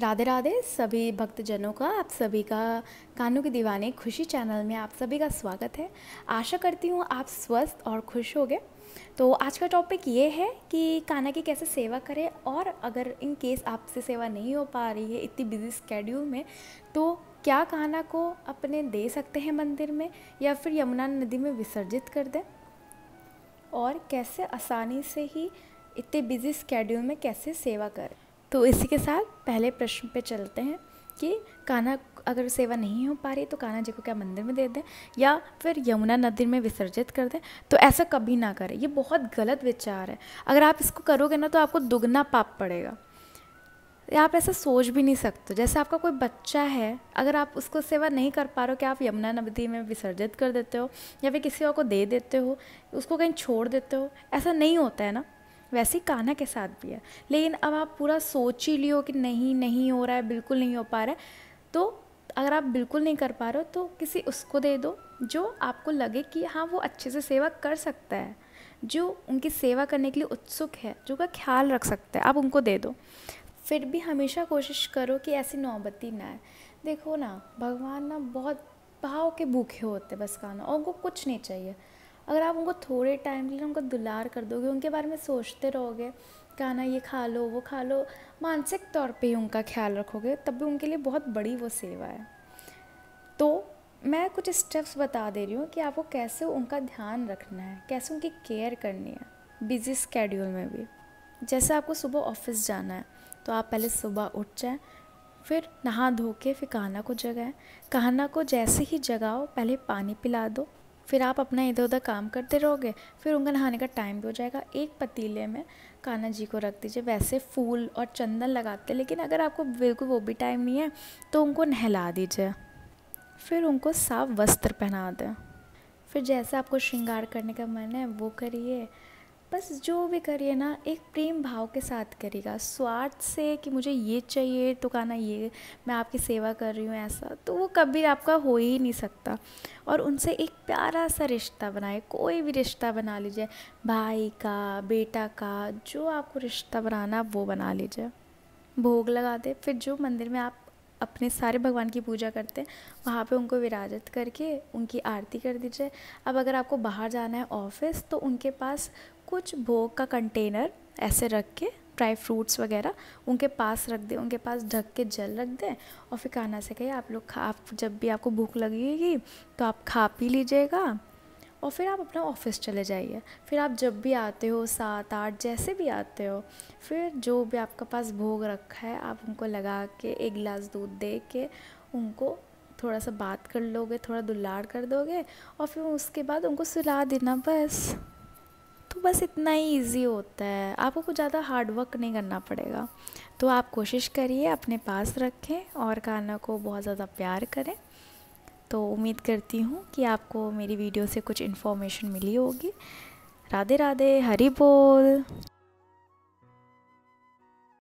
राधे राधे सभी भक्तजनों का आप सभी का कानों के दीवाने खुशी चैनल में आप सभी का स्वागत है आशा करती हूँ आप स्वस्थ और खुश होंगे तो आज का टॉपिक ये है कि काना की कैसे सेवा करें और अगर इन केस आपसे सेवा नहीं हो पा रही है इतनी बिजी स्केड्यूल में तो क्या काना को अपने दे सकते हैं मंदिर में या फिर यमुना नदी में विसर्जित कर दें और कैसे आसानी से ही इतने बिजी स्केड्यूल में कैसे सेवा करें तो इसी के साथ पहले प्रश्न पे चलते हैं कि कान्हा अगर सेवा नहीं हो पा रही तो कान्हा जी को क्या मंदिर में दे दें या फिर यमुना नदी में विसर्जित कर दें तो ऐसा कभी ना करें ये बहुत गलत विचार है अगर आप इसको करोगे ना तो आपको दुगना पाप पड़ेगा आप ऐसा सोच भी नहीं सकते जैसे आपका कोई बच्चा है अगर आप उसको सेवा नहीं कर पा रहे हो कि आप यमुना नदी में विसर्जित कर देते हो या फिर किसी और को दे देते हो उसको कहीं छोड़ देते हो ऐसा नहीं होता है ना वैसे ही के साथ भी है लेकिन अब आप पूरा सोच ही लियो कि नहीं नहीं हो रहा है बिल्कुल नहीं हो पा रहा है तो अगर आप बिल्कुल नहीं कर पा रहे हो तो किसी उसको दे दो जो आपको लगे कि हाँ वो अच्छे से सेवा कर सकता है जो उनकी सेवा करने के लिए उत्सुक है जो का ख्याल रख सकता है आप उनको दे दो फिर भी हमेशा कोशिश करो कि ऐसी नौबती ना आए देखो ना भगवान ना बहुत भाव के भूखे होते हैं बस काना और उनको कुछ नहीं चाहिए अगर आप उनको थोड़े टाइम के लिए उनको दुलार कर दोगे उनके बारे में सोचते रहोगे खाना ये खा लो वो खा लो मानसिक तौर पे ही उनका ख्याल रखोगे तब भी उनके लिए बहुत बड़ी वो सेवा है तो मैं कुछ स्टेप्स बता दे रही हूँ कि आपको कैसे उनका ध्यान रखना है कैसे उनकी केयर करनी है बिजी स्केड्यूल में भी जैसे आपको सुबह ऑफिस जाना है तो आप पहले सुबह उठ जाएँ फिर नहा धो के फिर कहना को जगाएं कहना को जैसे ही जगाओ पहले पानी पिला दो फिर आप अपना इधर उधर काम करते रहोगे फिर उनका नहाने का टाइम भी हो जाएगा एक पतीले में कान्हा जी को रख दीजिए वैसे फूल और चंदन लगाते लेकिन अगर आपको बिल्कुल वो भी टाइम नहीं है तो उनको नहला दीजिए फिर उनको साफ वस्त्र पहना दें फिर जैसे आपको श्रृंगार करने का मन है वो करिए बस जो भी करिए ना एक प्रेम भाव के साथ करिएगा स्वार्थ से कि मुझे ये चाहिए तो कहना ये मैं आपकी सेवा कर रही हूँ ऐसा तो वो कभी आपका हो ही नहीं सकता और उनसे एक प्यारा सा रिश्ता बनाए कोई भी रिश्ता बना लीजिए भाई का बेटा का जो आपको रिश्ता बनाना वो बना लीजिए भोग लगा दे फिर जो मंदिर में आप अपने सारे भगवान की पूजा करते हैं वहाँ पे उनको विराजत करके उनकी आरती कर दीजिए अब अगर आपको बाहर जाना है ऑफिस तो उनके पास कुछ भोग का कंटेनर ऐसे रख के ड्राई फ्रूट्स वगैरह उनके पास रख दें उनके पास ढक के जल रख दें और फिर खाना से कहिए आप लोग खा आप जब भी आपको भूख लगेगी तो आप खा पी लीजिएगा और फिर आप अपना ऑफिस चले जाइए फिर आप जब भी आते हो सात आठ जैसे भी आते हो फिर जो भी आपका पास भोग रखा है आप उनको लगा के एक गिलास दूध दे के उनको थोड़ा सा बात कर लोगे थोड़ा दुलार कर दोगे और फिर उसके बाद उनको सुला देना बस तो बस इतना ही इजी होता है आपको कुछ ज़्यादा हार्ड वर्क नहीं करना पड़ेगा तो आप कोशिश करिए अपने पास रखें और खाना को बहुत ज़्यादा प्यार करें तो उम्मीद करती हूँ कि आपको मेरी वीडियो से कुछ इन्फॉर्मेशन मिली होगी राधे राधे हरी बोल